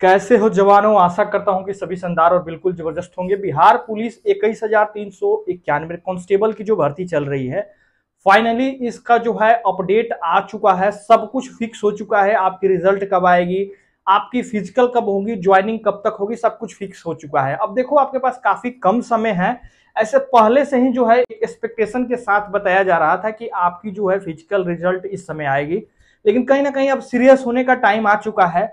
कैसे हो जवानों आशा करता हूं कि सभी शानदार और बिल्कुल जबरदस्त होंगे बिहार पुलिस इक्कीस हजार तीन सौ इक्यानवे कॉन्स्टेबल की जो भर्ती चल रही है फाइनली इसका जो है अपडेट आ चुका है सब कुछ फिक्स हो चुका है आपकी रिजल्ट कब आएगी आपकी फिजिकल कब होगी ज्वाइनिंग कब तक होगी सब कुछ फिक्स हो चुका है अब देखो आपके पास काफी कम समय है ऐसे पहले से ही जो है एक्सपेक्टेशन के साथ बताया जा रहा था कि आपकी जो है फिजिकल रिजल्ट इस समय आएगी लेकिन कहीं ना कहीं अब सीरियस होने का टाइम आ चुका है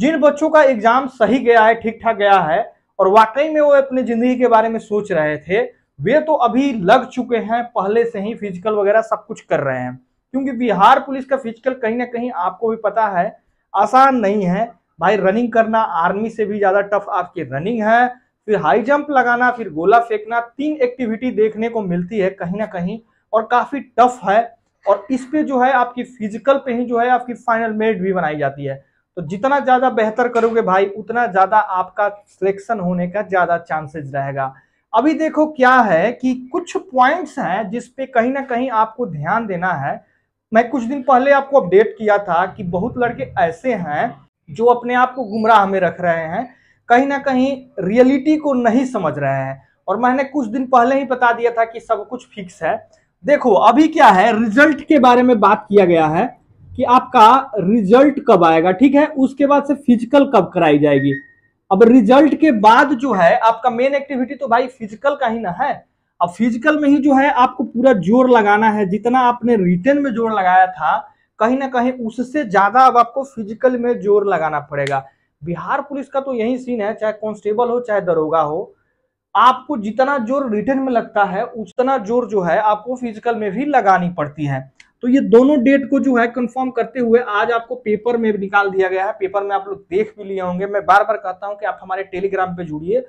जिन बच्चों का एग्जाम सही गया है ठीक ठाक गया है और वाकई में वो अपनी जिंदगी के बारे में सोच रहे थे वे तो अभी लग चुके हैं पहले से ही फिजिकल वगैरह सब कुछ कर रहे हैं क्योंकि बिहार पुलिस का फिजिकल कहीं ना कहीं आपको भी पता है आसान नहीं है भाई रनिंग करना आर्मी से भी ज़्यादा टफ आपकी रनिंग है फिर हाई जंप लगाना फिर गोला फेंकना तीन एक्टिविटी देखने को मिलती है कहीं ना कहीं और काफ़ी टफ है और इस पे जो है आपकी फिजिकल पे ही जो है आपकी फाइनल मेरिट भी बनाई जाती है तो जितना ज्यादा बेहतर करोगे भाई उतना ज्यादा आपका सिलेक्शन होने का ज्यादा चांसेस रहेगा अभी देखो क्या है कि कुछ पॉइंट्स हैं जिसपे कहीं ना कहीं आपको ध्यान देना है मैं कुछ दिन पहले आपको अपडेट किया था कि बहुत लड़के ऐसे हैं जो अपने आप को गुमराह में रख रहे हैं कहीं ना कहीं रियलिटी को नहीं समझ रहे हैं और मैंने कुछ दिन पहले ही बता दिया था कि सब कुछ फिक्स है देखो अभी क्या है रिजल्ट के बारे में बात किया गया है कि आपका रिजल्ट कब आएगा ठीक है उसके बाद से फिजिकल कब कराई जाएगी अब रिजल्ट के बाद जो है आपका मेन एक्टिविटी तो भाई फिजिकल का ही ना है अब फिजिकल में ही जो है आपको पूरा जोर लगाना है जितना आपने रिटर्न में जोर लगाया था कहीं ना कहीं उससे ज्यादा अब आपको फिजिकल में जोर लगाना पड़ेगा बिहार पुलिस का तो यही सीन है चाहे कॉन्स्टेबल हो चाहे दरोगा हो आपको जितना जोर रिटर्न में लगता है उतना जोर जो है आपको फिजिकल में भी लगानी पड़ती है तो ये दोनों डेट को जो है कंफर्म करते हुए आज आपको पेपर में निकाल दिया गया है पेपर में आप लोग देख भी लिए होंगे मैं बार बार कहता हूं कि आप हमारे टेलीग्राम पे जुड़िए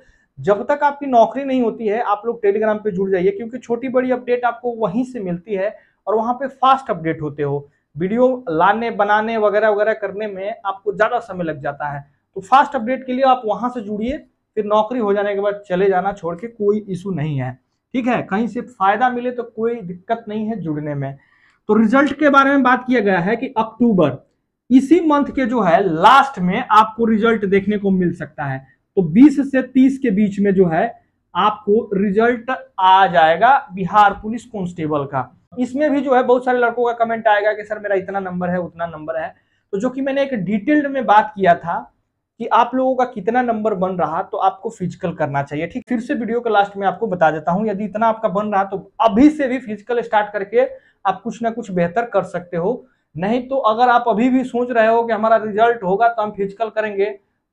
जब तक आपकी नौकरी नहीं होती है आप लोग टेलीग्राम पे जुड़ जाइए क्योंकि छोटी बड़ी अपडेट आपको वहीं से मिलती है और वहां पे फास्ट अपडेट होते हो वीडियो लाने बनाने वगैरह वगैरह करने में आपको ज़्यादा समय लग जाता है तो फास्ट अपडेट के लिए आप वहां से जुड़िए फिर नौकरी हो जाने के बाद चले जाना छोड़ के कोई इशू नहीं है ठीक है कहीं से फायदा मिले तो कोई दिक्कत नहीं है जुड़ने में तो रिजल्ट के बारे में बात किया गया है कि अक्टूबर इसी मंथ के जो है लास्ट में आपको रिजल्ट देखने को मिल सकता है तो 20 से 30 के बीच में जो है आपको रिजल्ट आ जाएगा बिहार पुलिस कांस्टेबल का इसमें भी जो है बहुत सारे लड़कों का कमेंट आएगा कि सर मेरा इतना नंबर है उतना नंबर है तो जो कि मैंने एक डिटेल्ड में बात किया था कि आप लोगों का कितना नंबर बन रहा तो आपको फिजिकल करना चाहिए ठीक फिर से वीडियो के लास्ट में आपको बता देता हूं यदि इतना आपका बन रहा तो अभी से भी फिजिकल स्टार्ट करके आप कुछ ना कुछ बेहतर कर सकते हो नहीं तो अगर आप अभी भी सोच रहे हो कि हमारा रिजल्ट होगा तो हम फिजिकल करेंगे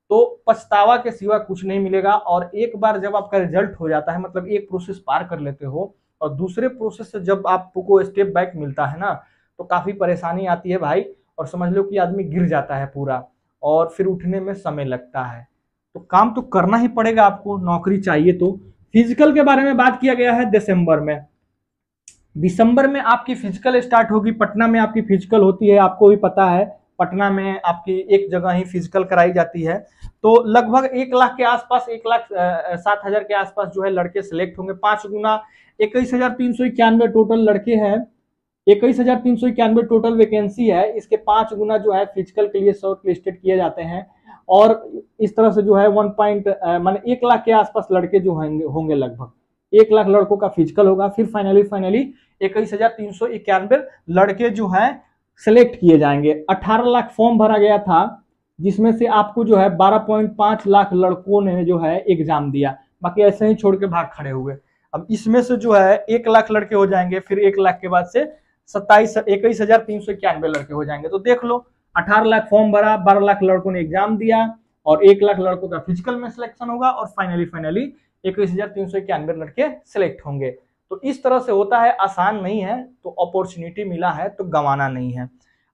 तो पछतावा के सिवा कुछ नहीं मिलेगा और एक बार जब आपका रिजल्ट हो जाता है मतलब एक प्रोसेस पार कर लेते हो और दूसरे प्रोसेस से जब आपको स्टेप बैक मिलता है ना तो काफ़ी परेशानी आती है भाई और समझ लो कि आदमी गिर जाता है पूरा और फिर उठने में समय लगता है तो काम तो करना ही पड़ेगा आपको नौकरी चाहिए तो फिजिकल के बारे में बात किया गया है दिसंबर में दिसंबर में आपकी फिजिकल स्टार्ट होगी पटना में आपकी फिजिकल होती है आपको भी पता है पटना में आपकी एक जगह ही फिजिकल कराई जाती है तो लगभग एक लाख के आसपास एक लाख सात हजार के आसपास जो है लड़के सिलेक्ट होंगे पांच गुना इक्कीस हजार तीन सौ इक्यानवे टोटल लड़के हैं इक्कीस हजार तीन सौ इक्यानवे टोटल वैकेंसी है इसके पांच गुना जो है फिजिकल के लिए शॉर्ट लिस्टेड किए जाते हैं और इस तरह से जो है वन पॉइंट मान एक लाख के आसपास लड़के जो होंगे होंगे लगभग एक लाख लड़कों का फिजिकल होगा फिर फाइनली फाइनली इक्कीस हजार तीन सौ इक्यानवे लड़के जो है सेलेक्ट किए जाएंगे अठारह लाख फॉर्म भरा गया था जिसमें से आपको जो है बारह पॉइंट पांच लाख लड़कों ने जो है एग्जाम दिया बाकी ऐसे ही छोड़ के भाग खड़े हुए अब इसमें से जो है एक लाख लड़के हो जाएंगे फिर एक लाख के बाद से सत्ताईस इक्कीस हजार तीन सौ इक्यानवे लड़के हो जाएंगे तो देख लो अठारह लाख फॉर्म भरा बारह लाख लड़कों ने एग्जाम दिया और एक लाख लड़कों का फिजिकल में सिलेक्शन होगा और फाइनली फाइनली इक्कीस हजार तीन सौ इक्यानवे लड़के सिलेक्ट होंगे तो इस तरह से होता है आसान नहीं है तो अपॉर्चुनिटी मिला है तो गंवाना नहीं है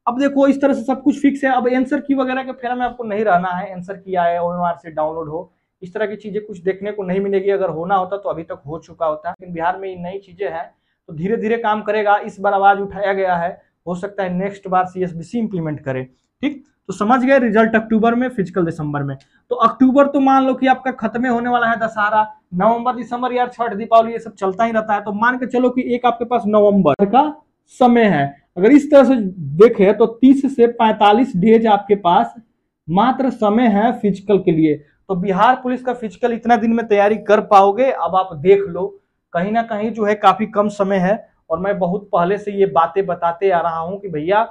अब देखो इस तरह से सब कुछ फिक्स है अब एंसर की वगैरह के फेरा में आपको नहीं रहना है एंसर की आए ओ से डाउनलोड हो इस तरह की चीजें कुछ देखने को नहीं मिलेगी अगर होना होता तो अभी तक हो चुका होता लेकिन बिहार में ये नई चीजें हैं तो धीरे धीरे काम करेगा इस बार आवाज उठाया गया है हो सकता है नेक्स्ट बार सी एस बी इंप्लीमेंट करे ठीक तो समझ गए रिजल्ट अक्टूबर में फिजिकल दिसंबर में तो अक्टूबर तो मान लो कि आपका खत्म होने वाला है दशहरा नवंबर दिसंबर यार छठ दीपावली ये सब चलता ही रहता है तो मान के चलो कि एक आपके पास नवंबर का समय है अगर इस तरह से देखे तो 30 से 45 डेज आपके पास मात्र समय है फिजिकल के लिए तो बिहार पुलिस का फिजिकल इतना दिन में तैयारी कर पाओगे अब आप देख लो कहीं ना कहीं जो है काफी कम समय है और मैं बहुत पहले से ये बातें बताते आ रहा हूँ कि भैया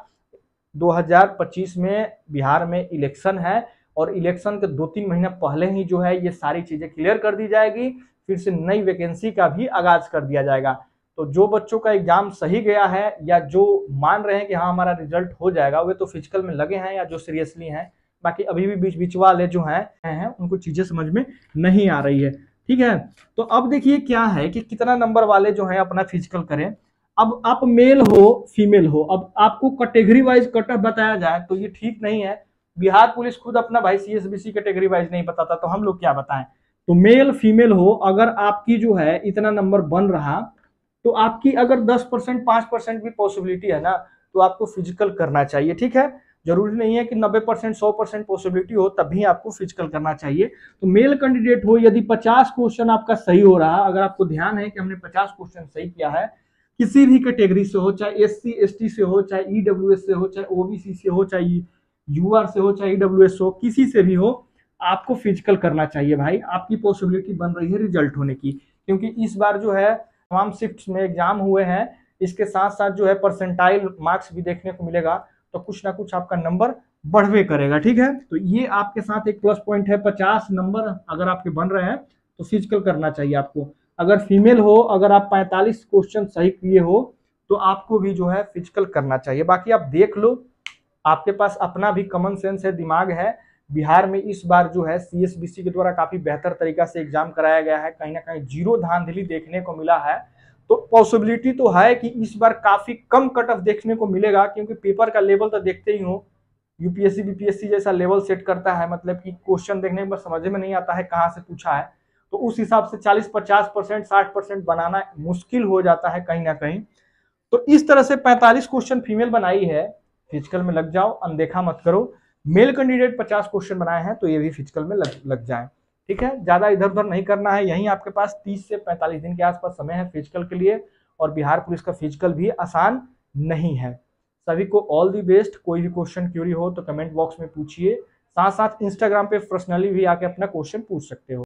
2025 में बिहार में इलेक्शन है और इलेक्शन के दो तीन महीना पहले ही जो है ये सारी चीजें क्लियर कर दी जाएगी फिर से नई वैकेंसी का भी आगाज कर दिया जाएगा तो जो बच्चों का एग्जाम सही गया है या जो मान रहे हैं कि हाँ हमारा रिजल्ट हो जाएगा वे तो फिजिकल में लगे हैं या जो सीरियसली हैं बाकी अभी भी बीच बीच वाले जो हैं हैं उनको चीजें समझ में नहीं आ रही है ठीक है तो अब देखिए क्या है कि कितना नंबर वाले जो है अपना फिजिकल करें अब आप मेल हो फीमेल हो अब आपको कैटेगरी वाइज कट ऑफ बताया जाए तो ये ठीक नहीं है बिहार पुलिस खुद अपना भाई C S B C category wise नहीं बताता तो हम लोग क्या बताएं तो मेल फीमेल हो अगर आपकी जो है इतना नंबर बन रहा तो आपकी अगर दस परसेंट पांच परसेंट भी पॉसिबिलिटी है ना तो आपको फिजिकल करना चाहिए ठीक है जरूरी नहीं है कि 90 परसेंट सौ परसेंट पॉसिबिलिटी हो तभी आपको फिजिकल करना चाहिए तो मेल कैंडिडेट हो यदि 50 क्वेश्चन आपका सही हो रहा अगर आपको ध्यान है कि हमने 50 क्वेश्चन सही किया है किसी भी कैटेगरी से हो चाहे एस सी एस से हो चाहे ई e से हो चाहे ओबीसी से हो चाहे यू से हो चाहे ई e हो किसी से भी हो आपको फिजिकल करना चाहिए भाई आपकी पॉसिबिलिटी बन रही है रिजल्ट होने की क्योंकि इस बार जो है तमाम शिफ्ट में एग्जाम हुए हैं इसके साथ साथ जो है परसेंटाइल मार्क्स भी देखने को मिलेगा तो कुछ ना कुछ आपका नंबर बढ़वे करेगा ठीक है तो ये आपके साथ एक प्लस पॉइंट है पचास नंबर अगर आपके बन रहे हैं तो फिजिकल करना चाहिए आपको अगर फीमेल हो अगर आप पैंतालीस क्वेश्चन सही किए हो तो आपको भी जो है फिजिकल करना चाहिए बाकी आप देख लो आपके पास अपना भी कॉमन सेंस है दिमाग है बिहार में इस बार जो है सीएसबीसी के द्वारा काफी बेहतर तरीका से एग्जाम कराया गया है कहीं ना कहीं जीरो धांधली देखने को मिला है तो पॉसिबिलिटी तो है कि इस बार काफी कम कट ऑफ देखने को मिलेगा क्योंकि पेपर का लेवल तो देखते ही हो यूपीएससी बीपीएससी जैसा लेवल सेट करता है मतलब कि क्वेश्चन देखने में समझ में नहीं आता है कहाँ से पूछा है तो उस हिसाब से 40 50 परसेंट साठ परसेंट बनाना मुश्किल हो जाता है कहीं ना कहीं तो इस तरह से 45 क्वेश्चन फीमेल बनाई है फिजिकल में लग जाओ अनदेखा मत करो मेल कैंडिडेट 50 क्वेश्चन बनाए हैं तो ये भी फिजिकल में लग लग जाए ठीक है ज़्यादा इधर उधर नहीं करना है यहीं आपके पास 30 से 45 दिन के आसपास समय है फिजिकल के लिए और बिहार पुलिस का फिजिकल भी आसान नहीं है सभी को ऑल दी बेस्ट कोई भी क्वेश्चन क्यूरी हो तो कमेंट बॉक्स में पूछिए साथ साथ इंस्टाग्राम पे पर्सनली भी आके अपना क्वेश्चन पूछ सकते हो